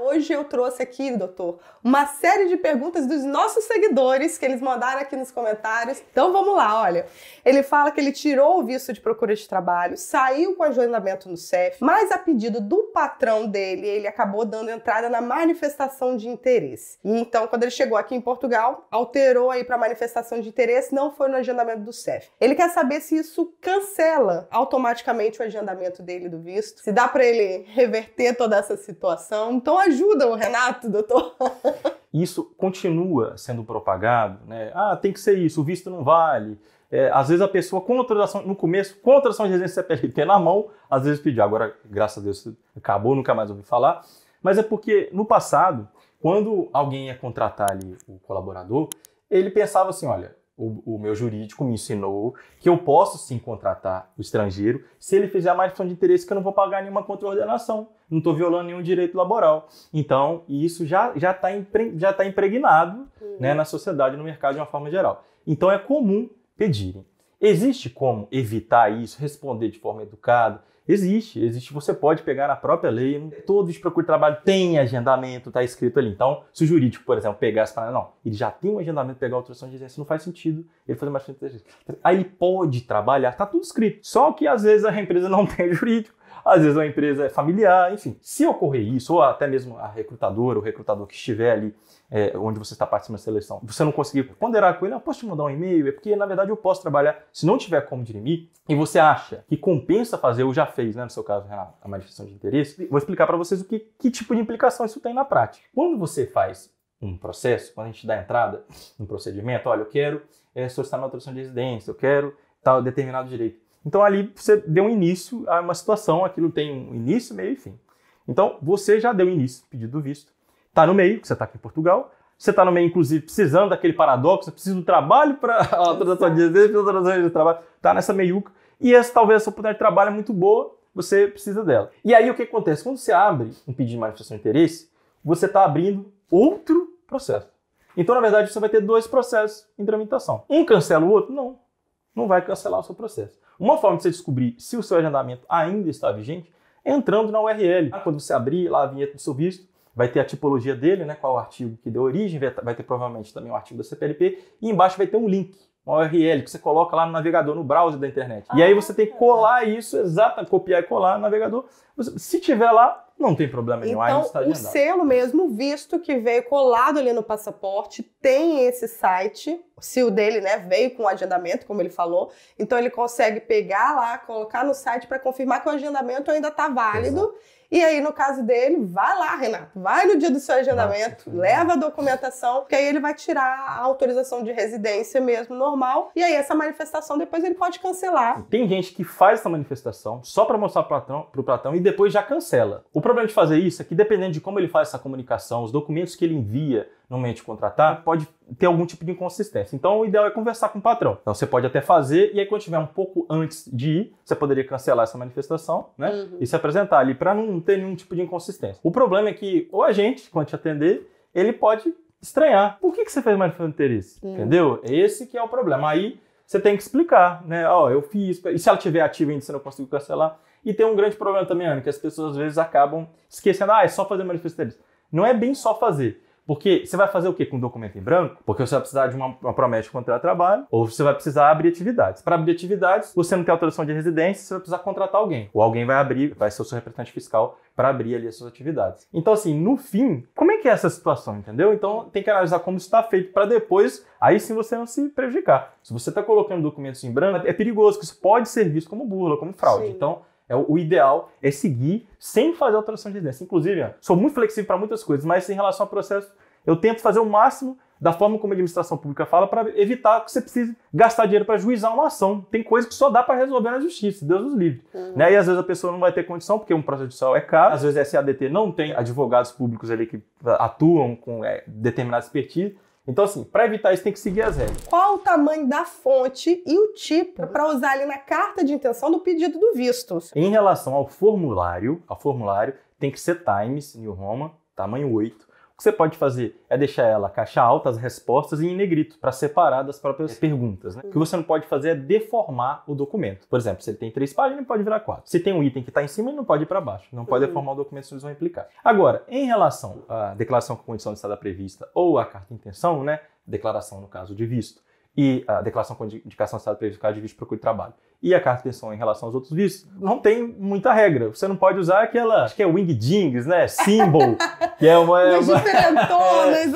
Hoje eu trouxe aqui, doutor, uma série de perguntas dos nossos seguidores que eles mandaram aqui nos comentários. Então vamos lá, olha. Ele fala que ele tirou o visto de procura de trabalho, saiu com agendamento no CEF, mas a pedido do patrão dele, ele acabou dando entrada na manifestação de interesse. E então, quando ele chegou aqui em Portugal, alterou aí para manifestação de interesse, não foi no agendamento do CEF. Ele quer saber se isso cancela automaticamente o agendamento dele do visto, se dá para ele reverter toda essa situação. Então, ajudam o Renato, doutor. Isso continua sendo propagado, né? Ah, tem que ser isso, o visto não vale. É, às vezes a pessoa com autorização, no começo, com autorização de residência CPLT na mão, às vezes pediu. Agora, graças a Deus, acabou, nunca mais ouvi falar. Mas é porque no passado, quando alguém ia contratar ali o colaborador, ele pensava assim: olha, o, o, meu jurídico me ensinou que eu posso sim contratar o estrangeiro se ele fizer a manifestação de interesse que eu não vou pagar nenhuma contraordenação, não estou violando nenhum direito laboral. Então, isso já já está impre, já tá impregnado uhum. né, na sociedade, no mercado de uma forma geral. Então, é comum pedirem. Existe como evitar isso, responder de forma educada, Existe, existe. Você pode pegar na própria lei. Todo procura trabalho tem agendamento, está escrito ali. Então, se o jurídico, por exemplo, pegar essa não, ele já tem um agendamento, pegar a autorização de exercício, não faz sentido ele fazer mais frente Aí ele pode trabalhar, está tudo escrito. Só que às vezes a empresa não tem jurídico às vezes a empresa é familiar, enfim. Se ocorrer isso, ou até mesmo a recrutadora, o recrutador que estiver ali é, onde você está participando da seleção, você não conseguir ponderar com ele, ah, posso te mandar um e-mail? É porque, na verdade, eu posso trabalhar. Se não tiver como dirimir, e você acha que compensa fazer, ou já fez, né, no seu caso, Renato, a manifestação de interesse, vou explicar para vocês o que, que tipo de implicação isso tem na prática. Quando você faz um processo, quando a gente dá entrada no procedimento, olha, eu quero é, solicitar minha autorização de residência, eu quero tal determinado direito. Então ali você deu um início a uma situação, aquilo tem um início, meio e fim. Então você já deu início, pedido do visto. Está no meio, você está aqui em Portugal, você está no meio, inclusive, precisando daquele paradoxo, você precisa do trabalho para a autorização de residência, autorização de trabalho, está nessa meiuca. E essa, talvez essa oportunidade de trabalho é muito boa, você precisa dela. E aí o que acontece? Quando você abre um pedido de manifestação de interesse, você está abrindo outro processo. Então, na verdade, você vai ter dois processos em tramitação. Um cancela o outro? Não não vai cancelar o seu processo. Uma forma de você descobrir se o seu agendamento ainda está vigente é entrando na URL. Ah, quando você abrir lá a vinheta do seu visto, vai ter a tipologia dele, né, qual o artigo que deu origem, vai tá, ter provavelmente também o artigo da CPLP, e embaixo vai ter um link, uma URL que você coloca lá no navegador, no browser da internet. Ah, e aí você tem que colar isso, exatamente, copiar e colar no navegador. Se tiver lá, não tem problema nenhum. Então, está o selo mesmo, visto que veio colado ali no passaporte, tem esse site. Se o dele, né, veio com agendamento, como ele falou, então ele consegue pegar lá, colocar no site para confirmar que o agendamento ainda está válido. Exato. E aí, no caso dele, vai lá, Renato, vai no dia do seu agendamento, Nossa. leva a documentação, que aí ele vai tirar a autorização de residência mesmo, normal, e aí essa manifestação depois ele pode cancelar. tem gente que faz essa manifestação só para mostrar para o Platão e depois já cancela. O problema de fazer isso é que, dependendo de como ele faz essa comunicação, os documentos que ele envia, no meio de contratar, pode ter algum tipo de inconsistência. Então, o ideal é conversar com o patrão. Então, você pode até fazer, e aí, quando tiver um pouco antes de ir, você poderia cancelar essa manifestação, né? Uhum. E se apresentar ali, para não ter nenhum tipo de inconsistência. O problema é que o agente, quando te atender, ele pode estranhar. Por que, que você fez manifestação de interesse? Uhum. Entendeu? É esse que é o problema. Aí, você tem que explicar, né? Ó, oh, eu fiz. E se ela tiver ativa ainda, você não conseguiu cancelar. E tem um grande problema também, Ana, que as pessoas às vezes acabam esquecendo, ah, é só fazer manifestação de interesse. Não é bem só fazer porque você vai fazer o quê com um documento em branco? Porque você vai precisar de uma, uma promessa de contrato de trabalho ou você vai precisar abrir atividades. Para abrir atividades, você não tem autorização de residência, você vai precisar contratar alguém. Ou alguém vai abrir, vai ser o seu representante fiscal para abrir ali as suas atividades. Então, assim, no fim, como é que é essa situação, entendeu? Então, tem que analisar como está feito para depois, aí sim você não se prejudicar. Se você está colocando documentos em branco, é perigoso, que isso pode ser visto como burla, como fraude. Sim. Então, é, o ideal é seguir sem fazer alteração de residência. Inclusive, sou muito flexível para muitas coisas, mas em relação ao processo, eu tento fazer o máximo da forma como a administração pública fala para evitar que você precise gastar dinheiro para juizar uma ação. Tem coisa que só dá para resolver na justiça, Deus nos livre. Uhum. Né? E às vezes a pessoa não vai ter condição, porque um processo judicial é caro, às vezes a SADT não tem advogados públicos ali que atuam com é, determinada expertise. Então, assim, para evitar isso, tem que seguir as regras. Qual o tamanho da fonte e o tipo uhum. para usar ali na carta de intenção do pedido do visto? Em relação ao formulário, ao formulário tem que ser Times, New Roman, tamanho 8 que você pode fazer é deixar ela caixa alta as respostas e em negrito, para separar das próprias perguntas. Né? O que você não pode fazer é deformar o documento. Por exemplo, se ele tem três páginas, ele pode virar quatro. Se tem um item que está em cima, ele não pode ir para baixo. Não pode uhum. deformar o documento, senão eles vão implicar. Agora, em relação à declaração com condição de estado prevista ou à carta de intenção, né? declaração no caso de visto, e a declaração com indicação de estado prevista no caso de visto de procura de trabalho e a carta de cartersson em relação aos outros vícios, não tem muita regra. Você não pode usar aquela, acho que é Wing Jings, né? Symbol, que é uma. uma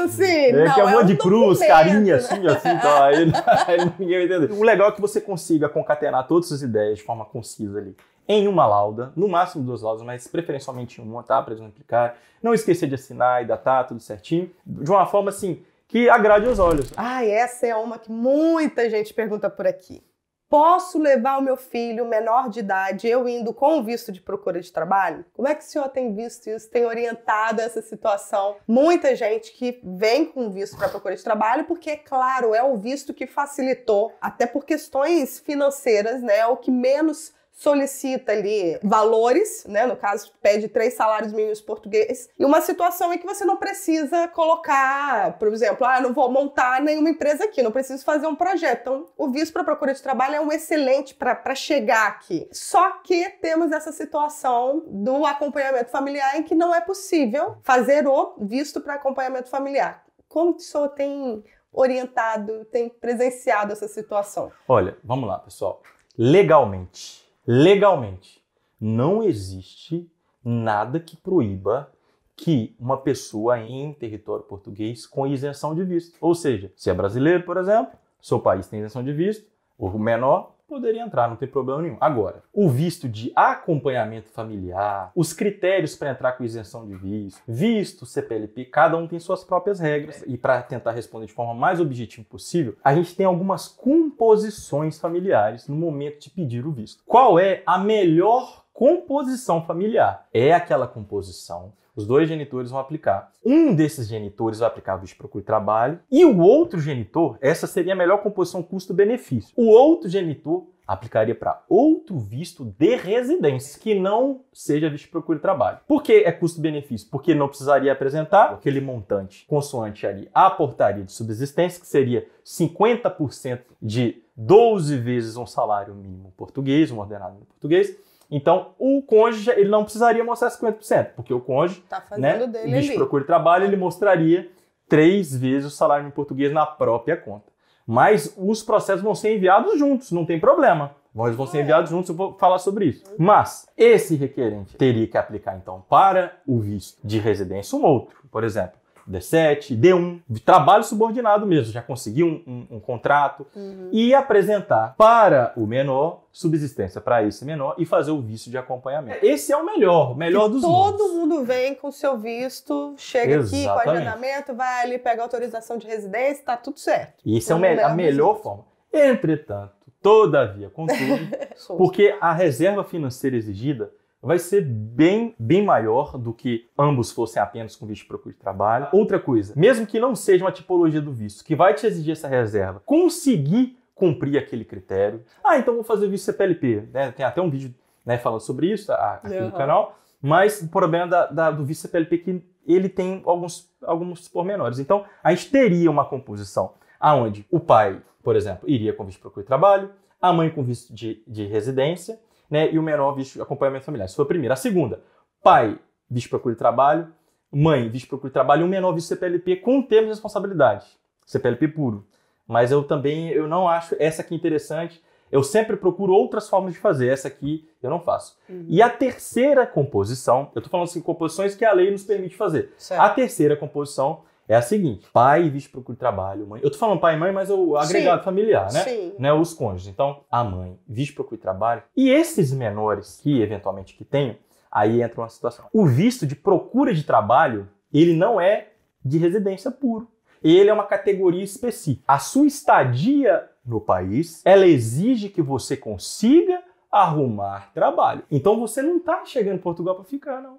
assim. É, não, que é uma é um de cruz, carinha, assim, assim, então, aí, aí ninguém vai entender. O legal é que você consiga concatenar todas as ideias de forma concisa ali em uma lauda, no máximo duas laudas, mas preferencialmente uma, tá? Para eles não implicar. Não esquecer de assinar e datar tudo certinho. De uma forma assim que agrade os olhos. Ah, essa é uma que muita gente pergunta por aqui. Posso levar o meu filho menor de idade, eu indo com o visto de procura de trabalho? Como é que o senhor tem visto isso, tem orientado essa situação? Muita gente que vem com visto para procura de trabalho, porque, é claro, é o visto que facilitou, até por questões financeiras, né? O que menos solicita ali valores, né? No caso, pede três salários mínimos portugueses. E uma situação em que você não precisa colocar, por exemplo, ah, não vou montar nenhuma empresa aqui, não preciso fazer um projeto. Então, o visto para procura de trabalho é um excelente para chegar aqui. Só que temos essa situação do acompanhamento familiar em que não é possível fazer o visto para acompanhamento familiar. Como que o senhor tem orientado, tem presenciado essa situação? Olha, vamos lá, pessoal. Legalmente, legalmente. Não existe nada que proíba que uma pessoa em território português com isenção de visto. Ou seja, se é brasileiro, por exemplo, seu país tem isenção de visto, o menor poderia entrar, não tem problema nenhum. Agora, o visto de acompanhamento familiar, os critérios para entrar com isenção de visto, visto, CPLP, cada um tem suas próprias regras. E para tentar responder de forma mais objetiva possível, a gente tem algumas composições familiares no momento de pedir o visto. Qual é a melhor composição familiar? É aquela composição os dois genitores vão aplicar. Um desses genitores vai aplicar o visto procura trabalho e o outro genitor, essa seria a melhor composição custo-benefício. O outro genitor aplicaria para outro visto de residência que não seja visto de procura de trabalho. Por que é custo-benefício? Porque não precisaria apresentar aquele montante consoante ali a portaria de subsistência, que seria 50% de 12 vezes um salário mínimo português, um ordenado em português, então, o cônjuge, ele não precisaria mostrar 50%, porque o cônjuge, tá né, dele bicho ali. procura trabalho, ele mostraria três vezes o salário em português na própria conta. Mas os processos vão ser enviados juntos, não tem problema. Mas vão ser enviados juntos, eu vou falar sobre isso. Mas esse requerente teria que aplicar, então, para o visto de residência um outro, por exemplo. D7, D1, trabalho subordinado mesmo, já consegui um, um, um contrato, uhum. e apresentar para o menor subsistência para esse menor e fazer o visto de acompanhamento. Esse é o melhor, o melhor e dos Todo mundos. mundo vem com o seu visto, chega Exatamente. aqui com agendamento, vai ali, pega autorização de residência, tá tudo certo. E esse é me é a melhor visto. forma. Entretanto, todavia, contudo, porque a reserva financeira exigida vai ser bem, bem maior do que ambos fossem apenas com visto de procura de trabalho. Outra coisa, mesmo que não seja uma tipologia do visto, que vai te exigir essa reserva, conseguir cumprir aquele critério. Ah, então vou fazer o visto CPLP. Né? Tem até um vídeo né, falando sobre isso aqui uhum. no canal. Mas o problema da, da, do visto CPLP é que ele tem alguns, alguns pormenores. Então, a gente teria uma composição aonde o pai, por exemplo, iria com visto de procura de trabalho, a mãe com visto de, de residência né? E o menor visto acompanhamento familiar. Isso foi a primeira. A segunda, pai visto procura de trabalho, mãe visto procura de trabalho e o menor visto CPLP com termos de responsabilidade. CPLP puro. Mas eu também, eu não acho essa aqui interessante. Eu sempre procuro outras formas de fazer. Essa aqui eu não faço. Uhum. E a terceira composição, eu estou falando assim, composições que a lei nos permite fazer. Certo. A terceira composição é a seguinte: pai visto procura trabalho, mãe. Eu tô falando pai e mãe, mas o agregado Sim. familiar, né? Sim. Né, os cônjuges. Então, a mãe visto procura trabalho. E esses menores que eventualmente que tenham, aí entra uma situação. O visto de procura de trabalho, ele não é de residência puro. Ele é uma categoria específica. A sua estadia no país, ela exige que você consiga arrumar trabalho. Então você não está chegando em Portugal para ficar, não.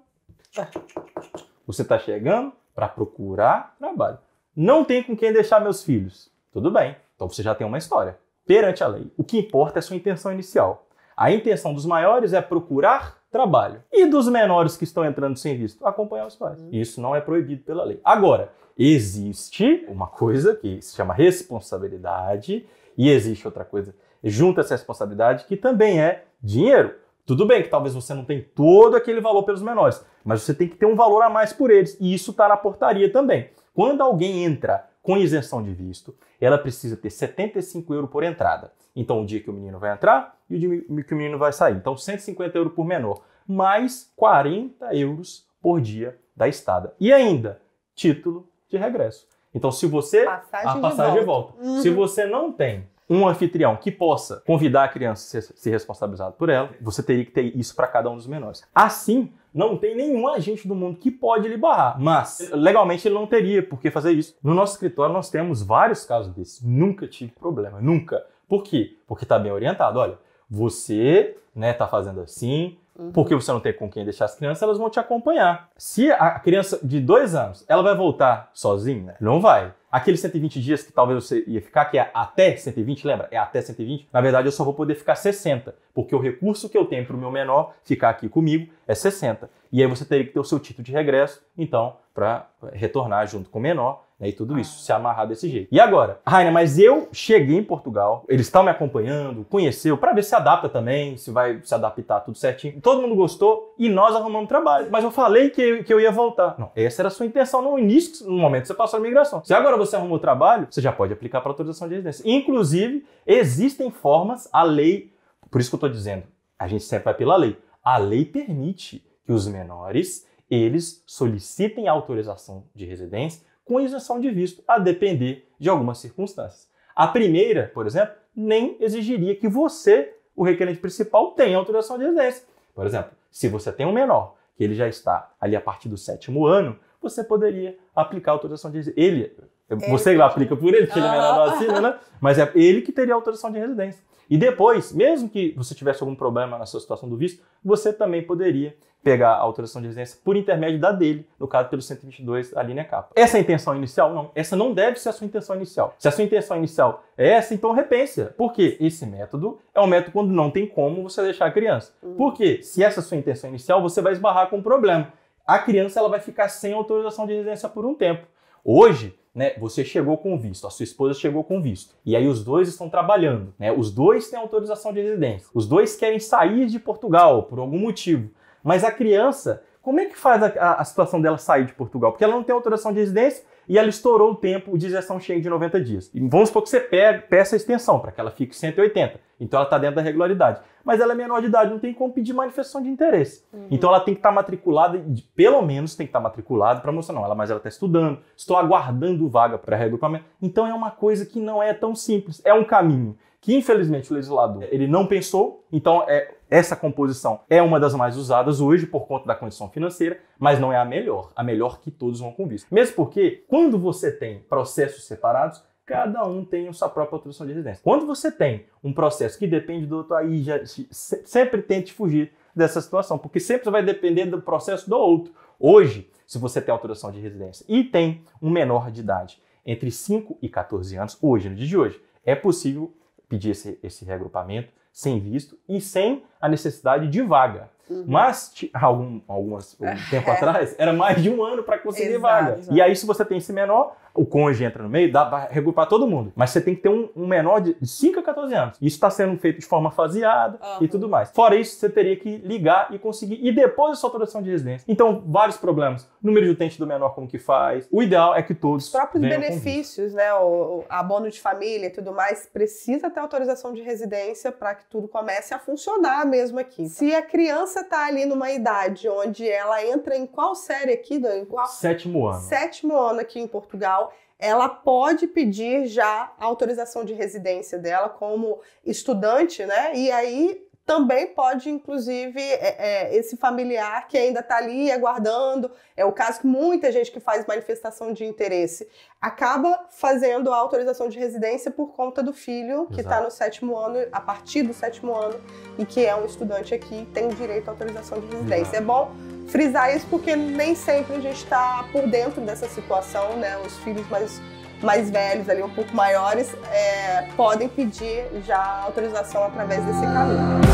Você está chegando para procurar trabalho. Não tem com quem deixar meus filhos. Tudo bem, então você já tem uma história. Perante a lei, o que importa é sua intenção inicial. A intenção dos maiores é procurar trabalho. E dos menores que estão entrando sem visto? Acompanhar os pais. Uhum. Isso não é proibido pela lei. Agora, existe uma coisa que se chama responsabilidade e existe outra coisa junto a essa responsabilidade que também é dinheiro. Tudo bem que talvez você não tenha todo aquele valor pelos menores, mas você tem que ter um valor a mais por eles. E isso está na portaria também. Quando alguém entra com isenção de visto, ela precisa ter 75 euros por entrada. Então, o dia que o menino vai entrar e o dia que o menino vai sair. Então, 150 euros por menor, mais 40 euros por dia da estada. E ainda, título de regresso. Então, se você. Passagem a passagem de volta. volta. Uhum. Se você não tem um anfitrião que possa convidar a criança a ser, ser responsabilizado por ela, você teria que ter isso para cada um dos menores. Assim, não tem nenhum agente do mundo que pode lhe barrar. Mas, legalmente, ele não teria por que fazer isso. No nosso escritório, nós temos vários casos desses. Nunca tive problema, nunca. Por quê? Porque está bem orientado. Olha, você né, tá fazendo assim, Uhum. Porque você não tem com quem deixar as crianças, elas vão te acompanhar. Se a criança de dois anos, ela vai voltar sozinha? Não vai. Aqueles 120 dias que talvez você ia ficar, que é até 120, lembra? É até 120. Na verdade, eu só vou poder ficar 60, porque o recurso que eu tenho para o meu menor ficar aqui comigo é 60. E aí você teria que ter o seu título de regresso, então, para retornar junto com o menor né, e tudo isso, ah. se amarrar desse jeito. E agora, Rainer, mas eu cheguei em Portugal, eles estão me acompanhando, conheceu, para ver se adapta também, se vai se adaptar tudo certinho. Todo mundo gostou e nós arrumamos trabalho. Mas eu falei que, que eu ia voltar. Não, essa era a sua intenção no início, no momento que você passou a migração. Se agora você arrumou trabalho, você já pode aplicar para autorização de residência. Inclusive, existem formas, a lei, por isso que eu estou dizendo, a gente sempre vai pela lei. A lei permite que os menores eles solicitem autorização de residência com isenção de visto, a depender de algumas circunstâncias. A primeira, por exemplo, nem exigiria que você, o requerente principal, tenha autorização de residência. Por exemplo, se você tem um menor, que ele já está ali a partir do sétimo ano, você poderia aplicar a autorização de residência. Ele, é você lá aplica por ele, porque ele não ah. assina, né? Mas é ele que teria autorização de residência. E depois, mesmo que você tivesse algum problema na sua situação do visto, você também poderia pegar a autorização de residência por intermédio da dele, no caso pelo 122 da linha capa. Essa é a intenção inicial? Não. Essa não deve ser a sua intenção inicial. Se a sua intenção inicial é essa, então repense. Porque Esse método é um método quando não tem como você deixar a criança. Hum. Porque se essa é a sua intenção inicial, você vai esbarrar com um problema. A criança ela vai ficar sem autorização de residência por um tempo. Hoje, né? Você chegou com visto, a sua esposa chegou com visto. E aí os dois estão trabalhando, né? Os dois têm autorização de residência. Os dois querem sair de Portugal por algum motivo. Mas a criança, como é que faz a, a, a situação dela sair de Portugal? Porque ela não tem autorização de residência e ela estourou o tempo de gestão cheia de 90 dias. E vamos supor que você peça a extensão para que ela fique 180. Então ela está dentro da regularidade. Mas ela é menor de idade, não tem como pedir manifestação de interesse. Uhum. Então ela tem que estar tá matriculada, pelo menos tem que estar tá matriculada para mostrar, não, ela, mas ela está estudando, estou aguardando vaga para regrupamento. Então é uma coisa que não é tão simples, é um caminho que infelizmente o legislador ele não pensou, então é, essa composição é uma das mais usadas hoje por conta da condição financeira, mas não é a melhor, a melhor que todos vão com visto. Mesmo porque, quando você tem processos separados, cada um tem a sua própria autorização de residência. Quando você tem um processo que depende do outro, aí já, sempre tente fugir dessa situação, porque sempre vai depender do processo do outro. Hoje, se você tem autorização de residência e tem um menor de idade entre 5 e 14 anos, hoje, no dia de hoje, é possível pedir esse, esse reagrupamento, sem visto e sem a necessidade de vaga. Uhum. Mas, algum, algumas, tempo atrás, era mais de um ano para conseguir exato, vaga. Exato. E aí, se você tem esse menor, o cônjuge entra no meio, dá para regrupar todo mundo. Mas você tem que ter um, um menor de 5 a 14 anos. Isso está sendo feito de forma faseada uhum. e tudo mais. Fora isso, você teria que ligar e conseguir. E depois a sua autorização de residência. Então, vários problemas. Número de utente do menor, como que faz. O ideal é que todos. Os próprios benefícios, né? O, o, abono de família e tudo mais, precisa ter autorização de residência para que tudo comece a funcionar mesmo aqui. Se a criança criança está ali numa idade onde ela entra em qual série aqui, em Qual... Sétimo ano. Sétimo ano aqui em Portugal. Ela pode pedir já a autorização de residência dela como estudante, né? E aí também pode, inclusive, é, é, esse familiar que ainda está ali aguardando, é o caso que muita gente que faz manifestação de interesse acaba fazendo a autorização de residência por conta do filho que está no sétimo ano, a partir do sétimo ano, e que é um estudante aqui tem direito à autorização de residência. Exato. É bom frisar isso porque nem sempre a gente está por dentro dessa situação, né? Os filhos mais mais velhos, ali um pouco maiores, é, podem pedir já autorização através desse caminho.